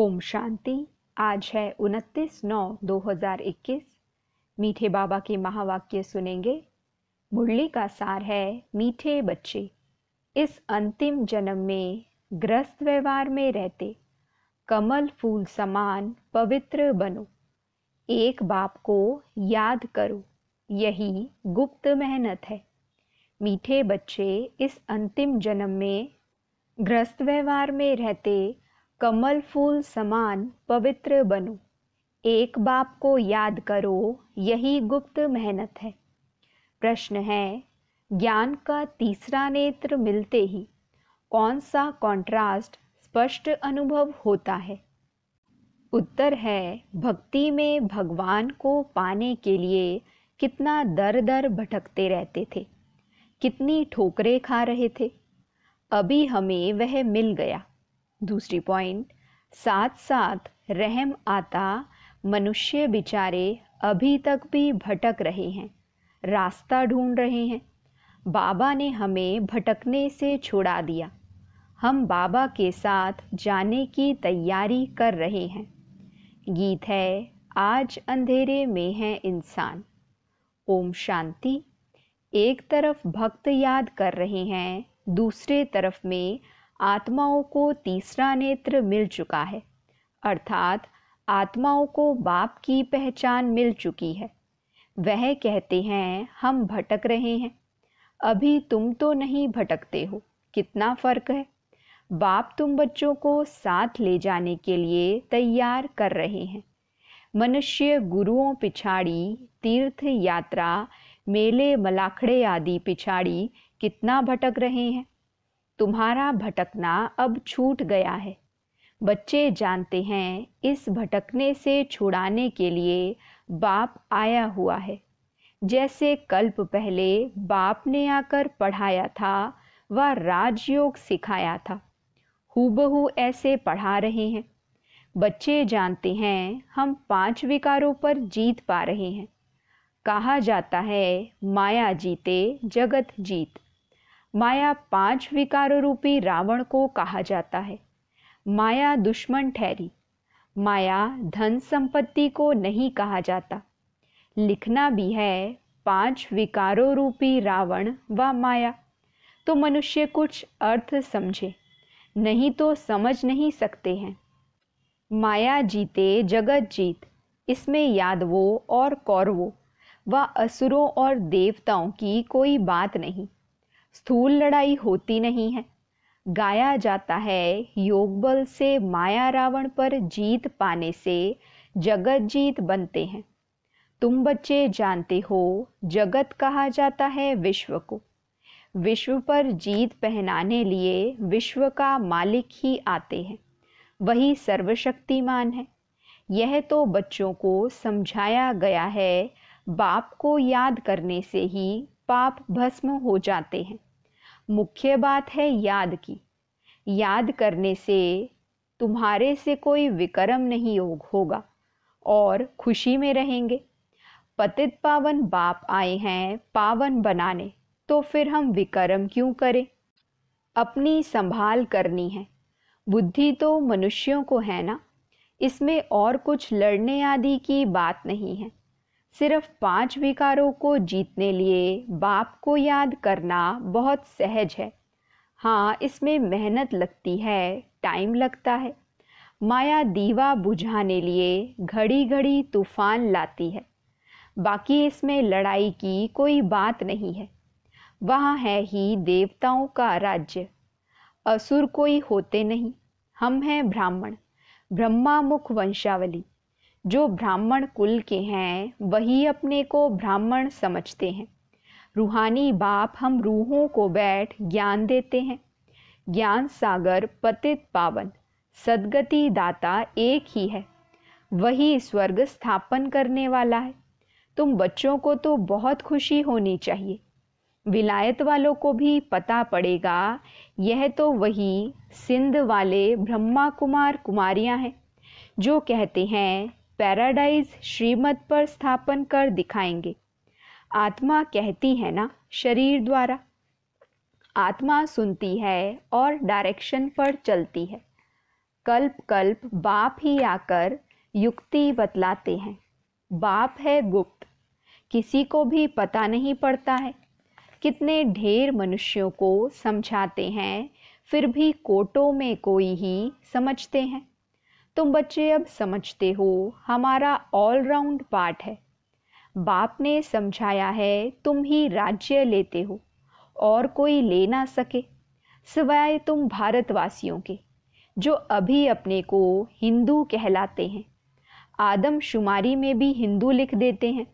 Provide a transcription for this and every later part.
ओम शांति आज है 29 नौ 2021 मीठे बाबा के महावाक्य सुनेंगे मुरली का सार है मीठे बच्चे इस अंतिम जन्म में ग्रस्त व्यवहार में रहते कमल फूल समान पवित्र बनो एक बाप को याद करो यही गुप्त मेहनत है मीठे बच्चे इस अंतिम जन्म में ग्रस्त व्यवहार में रहते कमल फूल समान पवित्र बनो एक बाप को याद करो यही गुप्त मेहनत है प्रश्न है ज्ञान का तीसरा नेत्र मिलते ही कौन सा कॉन्ट्रास्ट स्पष्ट अनुभव होता है उत्तर है भक्ति में भगवान को पाने के लिए कितना दर दर भटकते रहते थे कितनी ठोकरें खा रहे थे अभी हमें वह मिल गया दूसरी पॉइंट साथ साथ रहम आता मनुष्य बिचारे अभी तक भी भटक रहे हैं रास्ता ढूंढ रहे हैं बाबा ने हमें भटकने से छोड़ा दिया हम बाबा के साथ जाने की तैयारी कर रहे हैं गीत है आज अंधेरे में है इंसान ओम शांति एक तरफ भक्त याद कर रहे हैं दूसरे तरफ में आत्माओं को तीसरा नेत्र मिल चुका है अर्थात आत्माओं को बाप की पहचान मिल चुकी है वह कहते हैं हम भटक रहे हैं अभी तुम तो नहीं भटकते हो कितना फ़र्क है बाप तुम बच्चों को साथ ले जाने के लिए तैयार कर रहे हैं मनुष्य गुरुओं पिछाड़ी तीर्थ यात्रा मेले मलाखड़े आदि पिछाड़ी कितना भटक रहे हैं तुम्हारा भटकना अब छूट गया है बच्चे जानते हैं इस भटकने से छुड़ाने के लिए बाप आया हुआ है जैसे कल्प पहले बाप ने आकर पढ़ाया था व राजयोग सिखाया था हूबहू ऐसे पढ़ा रहे हैं बच्चे जानते हैं हम पांच विकारों पर जीत पा रहे हैं कहा जाता है माया जीते जगत जीत माया पांच विकार रूपी रावण को कहा जाता है माया दुश्मन ठहरी माया धन संपत्ति को नहीं कहा जाता लिखना भी है पांच विकारों रूपी रावण व माया तो मनुष्य कुछ अर्थ समझे नहीं तो समझ नहीं सकते हैं माया जीते जगत जीत इसमें यादवों और कौरवों व असुरों और देवताओं की कोई बात नहीं स्थूल लड़ाई होती नहीं है गाया जाता है योग बल से माया रावण पर जीत पाने से जगत जीत बनते हैं तुम बच्चे जानते हो जगत कहा जाता है विश्व को विश्व पर जीत पहनाने लिए विश्व का मालिक ही आते हैं वही सर्वशक्तिमान है यह तो बच्चों को समझाया गया है बाप को याद करने से ही पाप भस्म हो जाते हैं मुख्य बात है याद की याद करने से तुम्हारे से कोई विक्रम नहीं होगा और खुशी में रहेंगे पतित पावन बाप आए हैं पावन बनाने तो फिर हम विक्रम क्यों करें अपनी संभाल करनी है बुद्धि तो मनुष्यों को है ना इसमें और कुछ लड़ने आदि की बात नहीं है सिर्फ पांच विकारों को जीतने लिए बाप को याद करना बहुत सहज है हाँ इसमें मेहनत लगती है टाइम लगता है माया दीवा बुझाने लिए घड़ी घड़ी तूफान लाती है बाकी इसमें लड़ाई की कोई बात नहीं है वहाँ है ही देवताओं का राज्य असुर कोई होते नहीं हम हैं ब्राह्मण ब्रह्मा मुख वंशावली जो ब्राह्मण कुल के हैं वही अपने को ब्राह्मण समझते हैं रूहानी बाप हम रूहों को बैठ ज्ञान देते हैं ज्ञान सागर पतित पावन सदगति दाता एक ही है वही स्वर्ग स्थापन करने वाला है तुम बच्चों को तो बहुत खुशी होनी चाहिए विलायत वालों को भी पता पड़ेगा यह तो वही सिंध वाले ब्रह्मा कुमार कुमारियां हैं जो कहते हैं पैराडाइज श्रीमत पर स्थापन कर दिखाएंगे आत्मा कहती है ना शरीर द्वारा आत्मा सुनती है और डायरेक्शन पर चलती है कल्प कल्प बाप ही आकर युक्ति बतलाते हैं बाप है गुप्त किसी को भी पता नहीं पड़ता है कितने ढेर मनुष्यों को समझाते हैं फिर भी कोटों में कोई ही समझते हैं तुम बच्चे अब समझते हो हमारा ऑलराउंड पार्ट है बाप ने समझाया है तुम ही राज्य लेते हो और कोई ले ना सके सिवाय तुम भारतवासियों के जो अभी अपने को हिंदू कहलाते हैं आदम शुमारी में भी हिंदू लिख देते हैं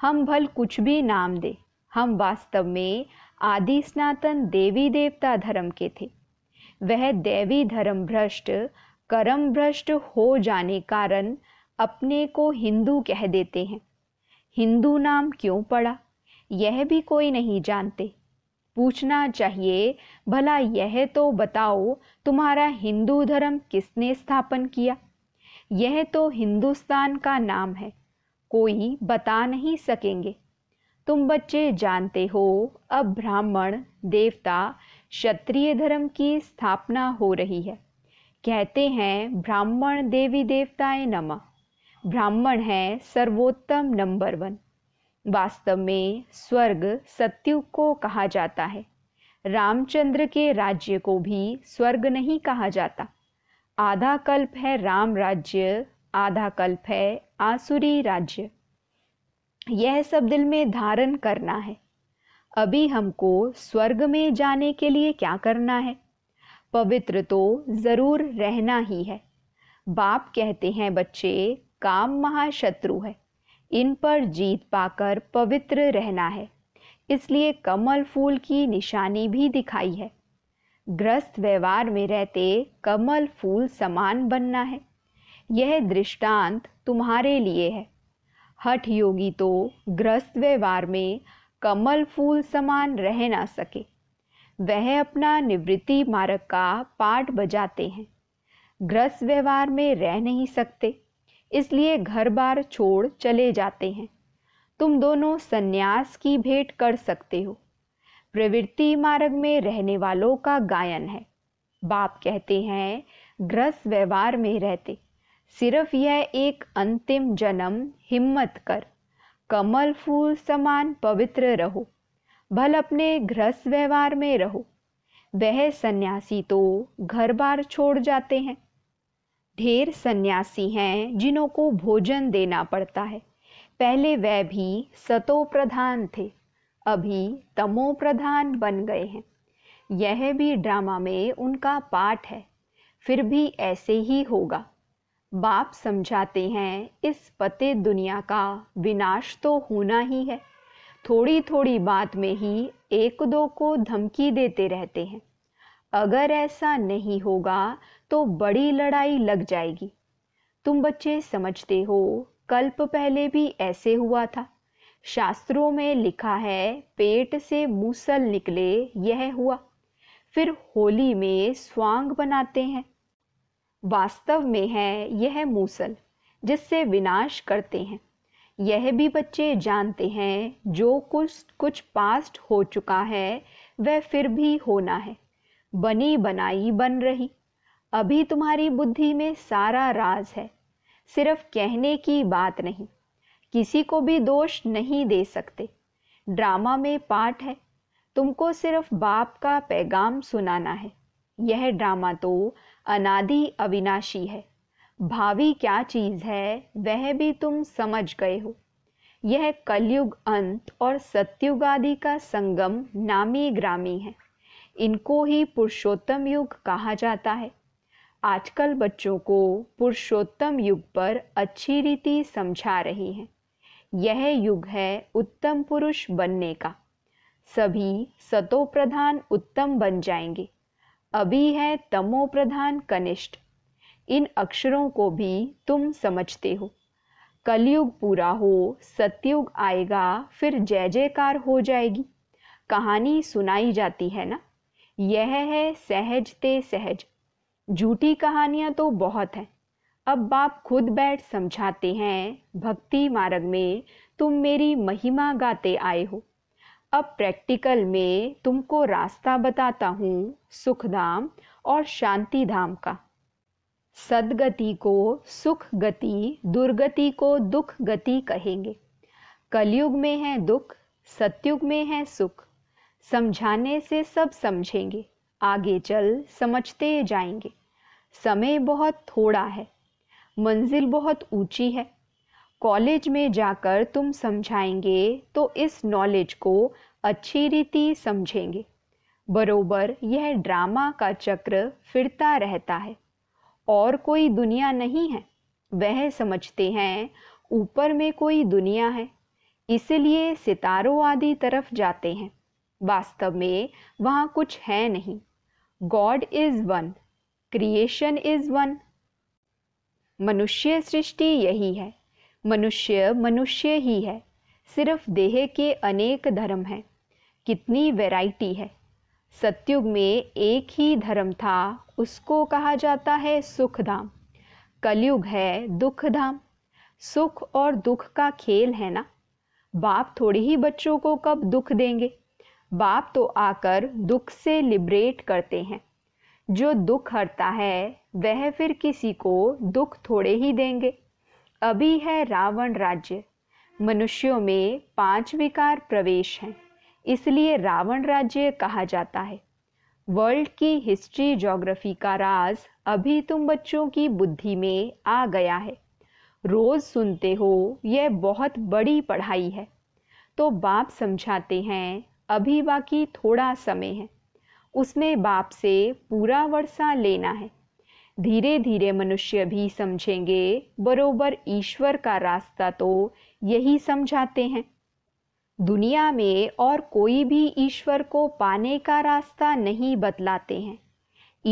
हम भल कुछ भी नाम दे हम वास्तव में आदि स्नातन देवी देवता धर्म के थे वह देवी धर्म भ्रष्ट कर्म भ्रष्ट हो जाने कारण अपने को हिंदू कह देते हैं हिंदू नाम क्यों पड़ा यह भी कोई नहीं जानते पूछना चाहिए भला यह तो बताओ तुम्हारा हिंदू धर्म किसने स्थापन किया यह तो हिंदुस्तान का नाम है कोई बता नहीं सकेंगे तुम बच्चे जानते हो अब ब्राह्मण देवता क्षत्रिय धर्म की स्थापना हो रही है कहते हैं ब्राह्मण देवी देवताएं नमः ब्राह्मण है सर्वोत्तम नंबर वन वास्तव में स्वर्ग सत्यु को कहा जाता है रामचंद्र के राज्य को भी स्वर्ग नहीं कहा जाता आधा कल्प है राम राज्य आधा कल्प है आसुरी राज्य यह सब दिल में धारण करना है अभी हमको स्वर्ग में जाने के लिए क्या करना है पवित्र तो ज़रूर रहना ही है बाप कहते हैं बच्चे काम महाशत्रु है इन पर जीत पाकर पवित्र रहना है इसलिए कमल फूल की निशानी भी दिखाई है ग्रस्त व्यवहार में रहते कमल फूल समान बनना है यह दृष्टांत तुम्हारे लिए है हठ योगी तो ग्रस्त व्यवहार में कमल फूल समान रह ना सके वह अपना निवृत्ति मार्ग का पाठ बजाते हैं ग्रस्त व्यवहार में रह नहीं सकते इसलिए घर बार छोड़ चले जाते हैं तुम दोनों सन्यास की भेंट कर सकते हो प्रवृत्ति मार्ग में रहने वालों का गायन है बाप कहते हैं ग्रस व्यवहार में रहते सिर्फ यह एक अंतिम जन्म हिम्मत कर कमल फूल समान पवित्र रहो भल अपने ग्रस व्यवहार में रहो वह सन्यासी तो घर बार छोड़ जाते हैं ढेर सन्यासी हैं जिन्हों को भोजन देना पड़ता है पहले वह भी सतो प्रधान थे अभी तमो प्रधान बन गए हैं यह भी ड्रामा में उनका पाठ है फिर भी ऐसे ही होगा बाप समझाते हैं इस पते दुनिया का विनाश तो होना ही है थोड़ी थोड़ी बात में ही एक दो को धमकी देते रहते हैं अगर ऐसा नहीं होगा तो बड़ी लड़ाई लग जाएगी तुम बच्चे समझते हो कल्प पहले भी ऐसे हुआ था शास्त्रों में लिखा है पेट से मूसल निकले यह हुआ फिर होली में स्वांग बनाते हैं वास्तव में है यह मूसल जिससे विनाश करते हैं यह भी बच्चे जानते हैं जो कुछ कुछ पास्ट हो चुका है वह फिर भी होना है बनी बनाई बन रही अभी तुम्हारी बुद्धि में सारा राज है सिर्फ कहने की बात नहीं किसी को भी दोष नहीं दे सकते ड्रामा में पाठ है तुमको सिर्फ बाप का पैगाम सुनाना है यह ड्रामा तो अनादि अविनाशी है भावी क्या चीज है वह भी तुम समझ गए हो यह कलयुग अंत और सत्युग आदि का संगम नामी ग्रामी है इनको ही पुरुषोत्तम युग कहा जाता है आजकल बच्चों को पुरुषोत्तम युग पर अच्छी रीति समझा रही है यह युग है उत्तम पुरुष बनने का सभी सतो प्रधान उत्तम बन जाएंगे अभी है तमो प्रधान कनिष्ठ इन अक्षरों को भी तुम समझते हो कलयुग पूरा हो सतयुग आएगा फिर जय जयकार हो जाएगी कहानी सुनाई जाती है ना यह है सहज ते सहज झूठी कहानियाँ तो बहुत हैं अब बाप खुद बैठ समझाते हैं भक्ति मार्ग में तुम मेरी महिमा गाते आए हो अब प्रैक्टिकल में तुमको रास्ता बताता हूँ सुखधाम और शांति धाम का सदगति को सुख गति दुर्गति को दुख गति कहेंगे कलयुग में है दुख सत्युग में है सुख समझाने से सब समझेंगे आगे चल समझते जाएंगे समय बहुत थोड़ा है मंजिल बहुत ऊंची है कॉलेज में जाकर तुम समझाएंगे तो इस नॉलेज को अच्छी रीति समझेंगे बरोबर यह ड्रामा का चक्र फिरता रहता है और कोई दुनिया नहीं है वह समझते हैं ऊपर में कोई दुनिया है इसलिए सितारों आदि तरफ जाते हैं वास्तव में वहाँ कुछ है नहीं God is one creation is one मनुष्य सृष्टि यही है मनुष्य मनुष्य ही है सिर्फ देह के अनेक धर्म हैं कितनी वैरायटी है सत्युग में एक ही धर्म था उसको कहा जाता है सुखधाम कलयुग है दुखधाम सुख और दुख का खेल है ना बाप थोड़े ही बच्चों को कब दुख देंगे बाप तो आकर दुख से लिबरेट करते हैं जो दुख हरता है वह फिर किसी को दुख थोड़े ही देंगे अभी है रावण राज्य मनुष्यों में पांच विकार प्रवेश हैं इसलिए रावण राज्य कहा जाता है वर्ल्ड की हिस्ट्री जोग्राफी का राज अभी तुम बच्चों की बुद्धि में आ गया है रोज़ सुनते हो यह बहुत बड़ी पढ़ाई है तो बाप समझाते हैं अभी बाकी थोड़ा समय है उसमें बाप से पूरा वर्षा लेना है धीरे धीरे मनुष्य भी समझेंगे बरोबर ईश्वर का रास्ता तो यही समझाते हैं दुनिया में और कोई भी ईश्वर को पाने का रास्ता नहीं बतलाते हैं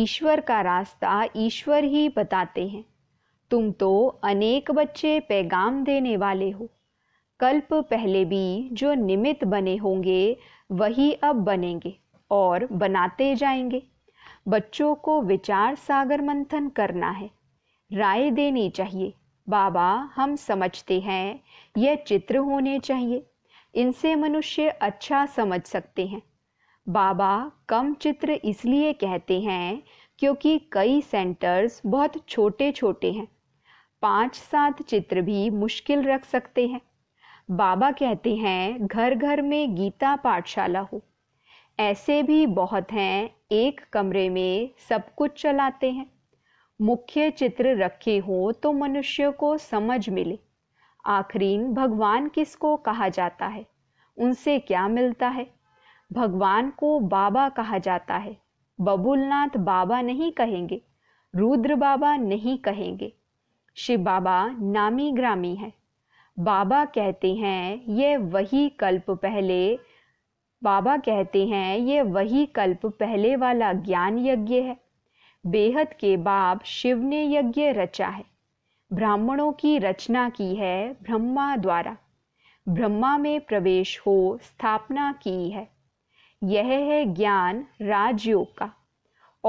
ईश्वर का रास्ता ईश्वर ही बताते हैं तुम तो अनेक बच्चे पैगाम देने वाले हो कल्प पहले भी जो निमित्त बने होंगे वही अब बनेंगे और बनाते जाएंगे बच्चों को विचार सागर मंथन करना है राय देनी चाहिए बाबा हम समझते हैं यह चित्र होने चाहिए इनसे मनुष्य अच्छा समझ सकते हैं बाबा कम चित्र इसलिए कहते हैं क्योंकि कई सेंटर्स बहुत छोटे छोटे हैं पाँच सात चित्र भी मुश्किल रख सकते हैं बाबा कहते हैं घर घर में गीता पाठशाला हो ऐसे भी बहुत हैं एक कमरे में सब कुछ चलाते हैं मुख्य चित्र रखे हों तो मनुष्य को समझ मिले आखरीन भगवान किसको कहा जाता है उनसे क्या मिलता है भगवान को बाबा कहा जाता है बबुलनाथ बाबा नहीं कहेंगे रुद्र बाबा नहीं कहेंगे शिव बाबा नामी ग्रामी है बाबा कहते हैं ये वही कल्प पहले बाबा कहते हैं ये वही कल्प पहले वाला ज्ञान यज्ञ है बेहद के बाप शिव ने यज्ञ रचा है ब्राह्मणों की रचना की है ब्रह्मा द्वारा ब्रह्मा में प्रवेश हो स्थापना की है यह है ज्ञान राजयोग का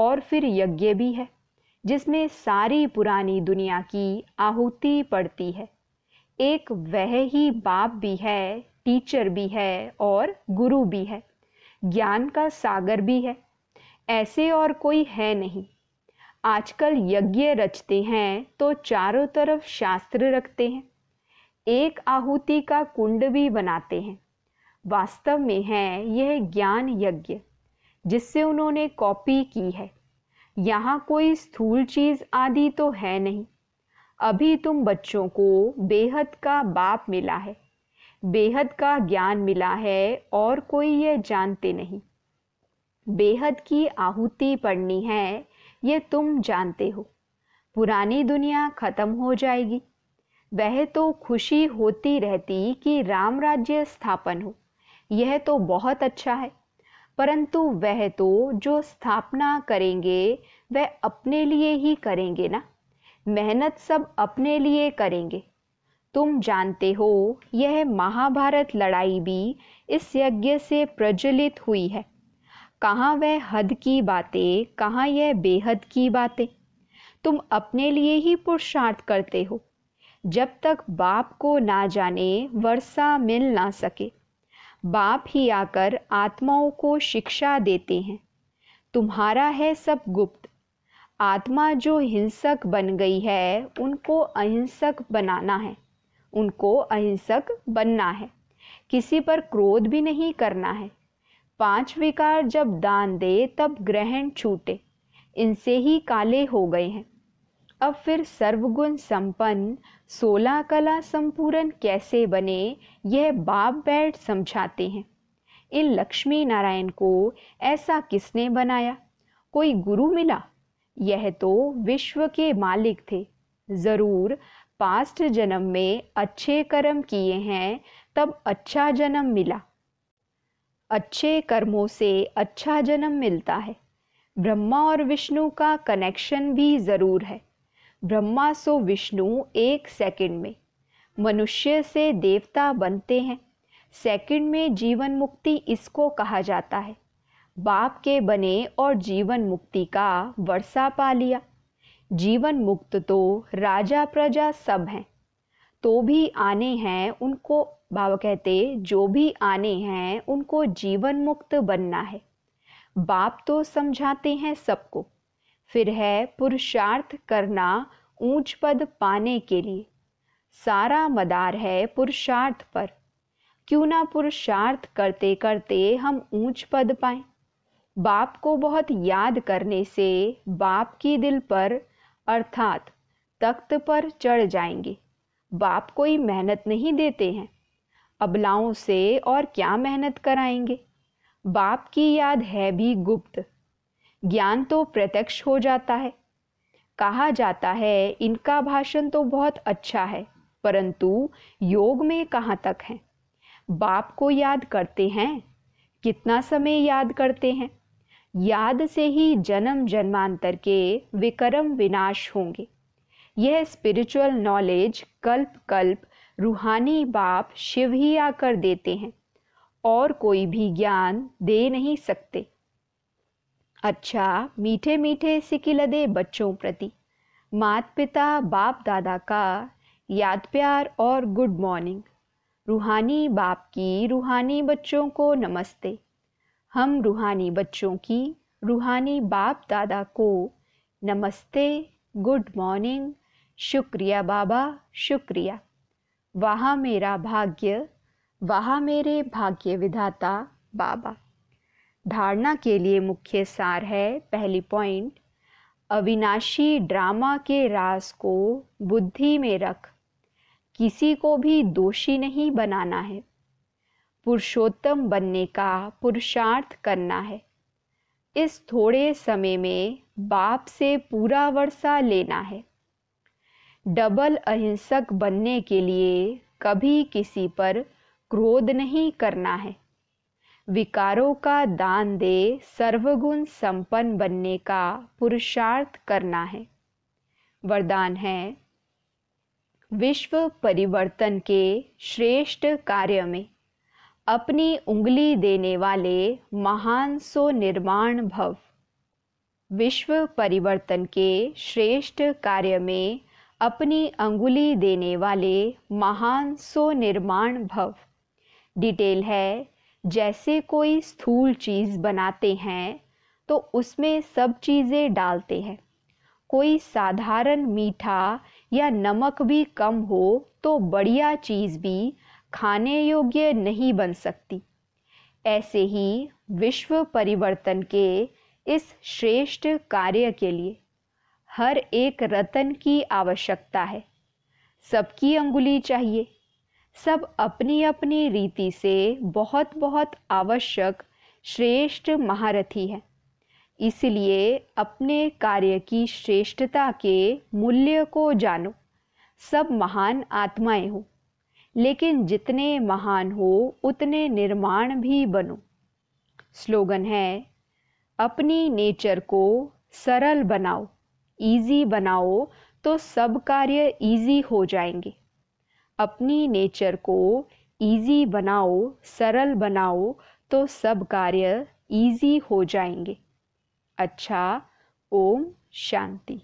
और फिर यज्ञ भी है जिसमें सारी पुरानी दुनिया की आहुति पड़ती है एक वह ही बाप भी है टीचर भी है और गुरु भी है ज्ञान का सागर भी है ऐसे और कोई है नहीं आजकल यज्ञ रचते हैं तो चारों तरफ शास्त्र रखते हैं एक आहुति का कुंड भी बनाते हैं वास्तव में है यह ज्ञान यज्ञ जिससे उन्होंने कॉपी की है यहाँ कोई स्थूल चीज़ आदि तो है नहीं अभी तुम बच्चों को बेहद का बाप मिला है बेहद का ज्ञान मिला है और कोई यह जानते नहीं बेहद की आहुति पढ़नी है ये तुम जानते हो पुरानी दुनिया खत्म हो जाएगी वह तो खुशी होती रहती कि राम राज्य स्थापन हो यह तो बहुत अच्छा है परंतु वह तो जो स्थापना करेंगे वह अपने लिए ही करेंगे ना मेहनत सब अपने लिए करेंगे तुम जानते हो यह महाभारत लड़ाई भी इस यज्ञ से प्रज्वलित हुई है कहाँ वह हद की बातें कहाँ यह बेहद की बातें तुम अपने लिए ही पुरुषार्थ करते हो जब तक बाप को ना जाने वर्षा मिल ना सके बाप ही आकर आत्माओं को शिक्षा देते हैं तुम्हारा है सब गुप्त आत्मा जो हिंसक बन गई है उनको अहिंसक बनाना है उनको अहिंसक बनना है किसी पर क्रोध भी नहीं करना है पांच विकार जब दान दे तब ग्रहण छूटे इनसे ही काले हो गए हैं अब फिर सर्वगुण संपन्न सोलह कला संपूर्ण कैसे बने यह बाप बैठ समझाते हैं इन लक्ष्मी नारायण को ऐसा किसने बनाया कोई गुरु मिला यह तो विश्व के मालिक थे ज़रूर पास्ट जन्म में अच्छे कर्म किए हैं तब अच्छा जन्म मिला अच्छे कर्मों से अच्छा जन्म मिलता है ब्रह्मा और विष्णु का कनेक्शन भी ज़रूर है ब्रह्मा सो विष्णु एक सेकंड में मनुष्य से देवता बनते हैं सेकंड में जीवन मुक्ति इसको कहा जाता है बाप के बने और जीवन मुक्ति का वर्षा पा लिया जीवन मुक्त तो राजा प्रजा सब हैं तो भी आने हैं उनको बाबा कहते जो भी आने हैं उनको जीवन मुक्त बनना है बाप तो समझाते हैं सबको फिर है पुरुषार्थ करना ऊंच पद पाने के लिए सारा मदार है पुरुषार्थ पर क्यों ना पुरुषार्थ करते करते हम ऊंच पद पाए बाप को बहुत याद करने से बाप की दिल पर अर्थात तख्त पर चढ़ जाएंगे बाप कोई मेहनत नहीं देते हैं अबलाओं से और क्या मेहनत कराएंगे बाप की याद है भी गुप्त ज्ञान तो प्रत्यक्ष हो जाता है कहा जाता है इनका भाषण तो बहुत अच्छा है परंतु योग में कहाँ तक है बाप को याद करते हैं कितना समय याद करते हैं याद से ही जन्म जन्मांतर के विक्रम विनाश होंगे यह स्पिरिचुअल नॉलेज कल्प कल्प रूहानी बाप शिव ही आकर देते हैं और कोई भी ज्ञान दे नहीं सकते अच्छा मीठे मीठे सिकिलदे बच्चों प्रति मात पिता बाप दादा का याद प्यार और गुड मॉर्निंग रूहानी बाप की रूहानी बच्चों को नमस्ते हम रूहानी बच्चों की रूहानी बाप दादा को नमस्ते गुड मॉर्निंग शुक्रिया बाबा शुक्रिया वहाँ मेरा भाग्य वहाँ मेरे भाग्य विधाता बाबा धारणा के लिए मुख्य सार है पहली पॉइंट अविनाशी ड्रामा के रास को बुद्धि में रख किसी को भी दोषी नहीं बनाना है पुरुषोत्तम बनने का पुरुषार्थ करना है इस थोड़े समय में बाप से पूरा वर्षा लेना है डबल अहिंसक बनने के लिए कभी किसी पर क्रोध नहीं करना है विकारों का दान दे सर्वगुण संपन्न बनने का पुरुषार्थ करना है वरदान है विश्व परिवर्तन के श्रेष्ठ कार्य में अपनी उंगली देने वाले महान सो निर्माण भव विश्व परिवर्तन के श्रेष्ठ कार्य में अपनी अंगुली देने वाले महान सो निर्माण भव डिटेल है जैसे कोई स्थूल चीज़ बनाते हैं तो उसमें सब चीज़ें डालते हैं कोई साधारण मीठा या नमक भी कम हो तो बढ़िया चीज़ भी खाने योग्य नहीं बन सकती ऐसे ही विश्व परिवर्तन के इस श्रेष्ठ कार्य के लिए हर एक रतन की आवश्यकता है सबकी अंगुली चाहिए सब अपनी अपनी रीति से बहुत बहुत आवश्यक श्रेष्ठ महारथी है इसलिए अपने कार्य की श्रेष्ठता के मूल्य को जानो सब महान आत्माएं हो लेकिन जितने महान हो उतने निर्माण भी बनो स्लोगन है अपनी नेचर को सरल बनाओ ईजी बनाओ तो सब कार्य ईजी हो जाएंगे अपनी नेचर को ईजी बनाओ सरल बनाओ तो सब कार्य ईजी हो जाएंगे अच्छा ओम शांति